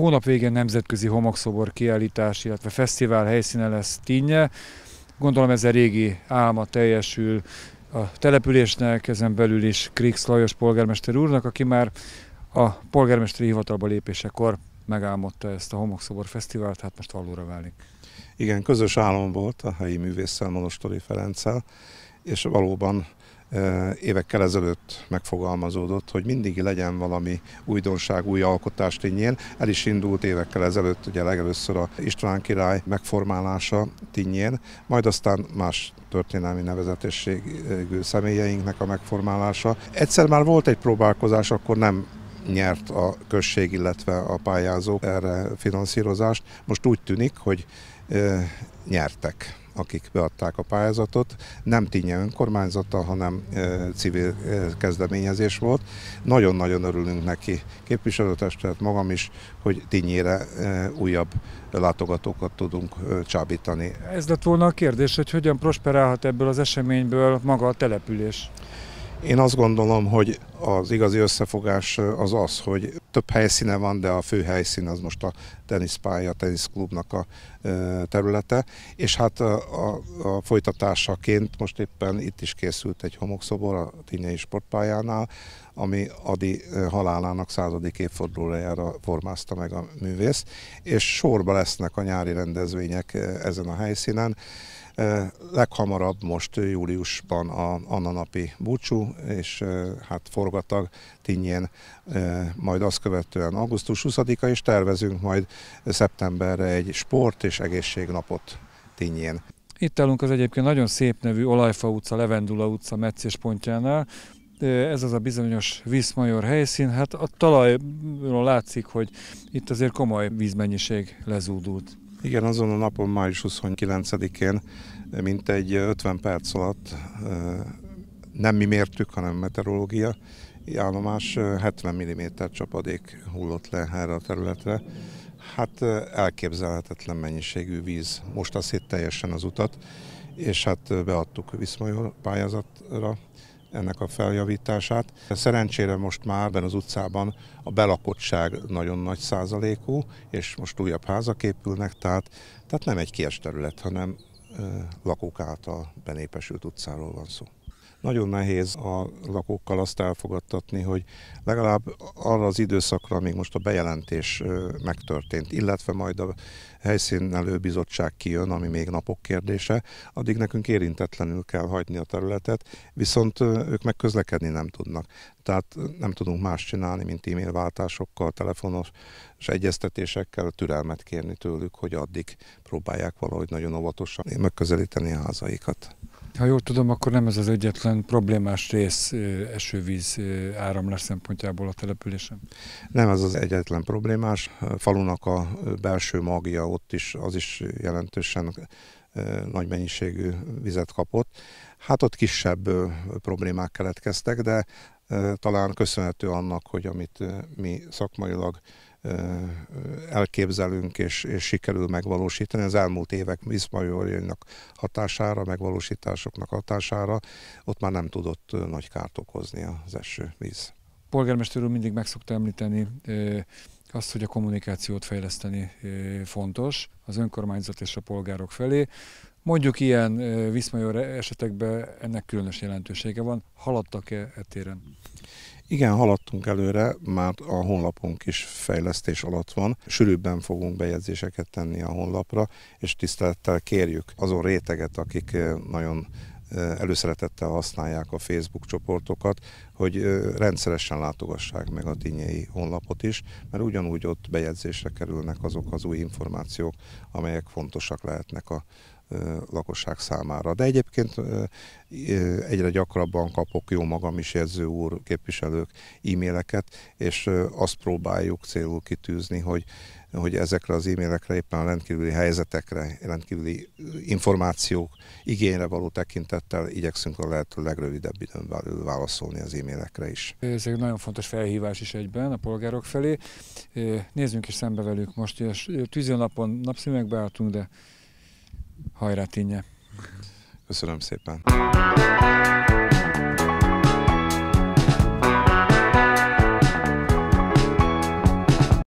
hónap végén nemzetközi homokszobor kiállítás, illetve fesztivál helyszíne lesz Tínje. Gondolom ez a régi álma teljesül a településnek, ezen belül is Krix Lajos polgármester úrnak, aki már a polgármesteri hivatalba lépésekor megálmodta ezt a homokszobor fesztivált, hát most valóra válik. Igen, közös álom volt a helyi művésszel, Monostori Ferenccel, és valóban évekkel ezelőtt megfogalmazódott, hogy mindig legyen valami újdonság, új alkotás tényén. El is indult évekkel ezelőtt, ugye legelőször a István király megformálása tényén, majd aztán más történelmi nevezetességű személyeinknek a megformálása. Egyszer már volt egy próbálkozás, akkor nem nyert a község, illetve a pályázók erre finanszírozást. Most úgy tűnik, hogy e, nyertek akik beadták a pályázatot. Nem tínye önkormányzata, hanem e, civil e, kezdeményezés volt. Nagyon-nagyon örülünk neki képviselőtestület, magam is, hogy tínyére e, újabb látogatókat tudunk csábítani. Ez lett volna a kérdés, hogy hogyan prosperálhat ebből az eseményből maga a település? Én azt gondolom, hogy az igazi összefogás az az, hogy több helyszíne van, de a fő helyszín az most a teniszpálya, a teniszklubnak a területe, és hát a, a, a folytatásaként most éppen itt is készült egy homokszobor a Tinyei sportpályánál, ami Adi halálának századik évfordulójára formázta meg a művész, és sorba lesznek a nyári rendezvények ezen a helyszínen. Leghamarabb most júliusban a napi búcsú, és hát forgatag tinnyén, majd azt követően augusztus 20-a, és tervezünk majd szeptemberre egy sport és egészségnapot tinnyén. Itt állunk az egyébként nagyon szép nevű Olajfa utca, Levendula utca meccéspontjánál. Ez az a bizonyos Viszmajor helyszín. Hát a talajról látszik, hogy itt azért komoly vízmennyiség lezúdult. Igen, azon a napon, május 29-én, mint egy 50 perc alatt nem mi mértük, hanem meteorológia állomás 70 mm csapadék hullott le erre a területre. Hát elképzelhetetlen mennyiségű víz most azt teljesen az utat, és hát beadtuk Viszmajor pályázatra, ennek a feljavítását. Szerencsére most már ebben az utcában a belakottság nagyon nagy százalékú, és most újabb házak épülnek, tehát, tehát nem egy kies terület, hanem lakók által benépesült utcáról van szó. Nagyon nehéz a lakókkal azt elfogadtatni, hogy legalább arra az időszakra, amíg most a bejelentés megtörtént, illetve majd a helyszínelő bizottság kijön, ami még napok kérdése, addig nekünk érintetlenül kell hagyni a területet, viszont ők meg közlekedni nem tudnak. Tehát nem tudunk más csinálni, mint e-mail váltásokkal, telefonos és egyeztetésekkel türelmet kérni tőlük, hogy addig próbálják valahogy nagyon óvatosan megközelíteni a házaikat. Ha jól tudom, akkor nem ez az egyetlen problémás rész esővíz áramlás szempontjából a településen? Nem ez az egyetlen problémás. A falunak a belső magja ott is, az is jelentősen nagy mennyiségű vizet kapott. Hát ott kisebb problémák keletkeztek, de talán köszönhető annak, hogy amit mi szakmailag elképzelünk és, és sikerül megvalósítani. Az elmúlt évek viszmajorjainak hatására, megvalósításoknak hatására ott már nem tudott nagy kárt okozni az eső víz. Polgármester úr mindig meg szokta említeni azt, hogy a kommunikációt fejleszteni fontos az önkormányzat és a polgárok felé. Mondjuk ilyen viszmajor esetekben ennek különös jelentősége van. Haladtak-e e téren? Igen, haladtunk előre, már a honlapunk is fejlesztés alatt van. Sűrűbben fogunk bejegyzéseket tenni a honlapra, és tisztelettel kérjük azon réteget, akik nagyon előszeretettel használják a Facebook csoportokat, hogy rendszeresen látogassák meg a tinyei honlapot is, mert ugyanúgy ott bejegyzésre kerülnek azok az új információk, amelyek fontosak lehetnek a lakosság számára. De egyébként egyre gyakrabban kapok jó magam is jegyző úr képviselők e-maileket, és azt próbáljuk célul kitűzni, hogy hogy ezekre az e-mailekre, éppen a rendkívüli helyzetekre, rendkívüli információk igényre való tekintettel igyekszünk a lehető legrövidebb időn belül válaszolni az e-mailekre is. Ez egy nagyon fontos felhívás is egyben a polgárok felé. Nézzünk is szembe velük most, a tűzőnapon napszínűleg beálltunk, de Hajrá, Tinje! Köszönöm szépen!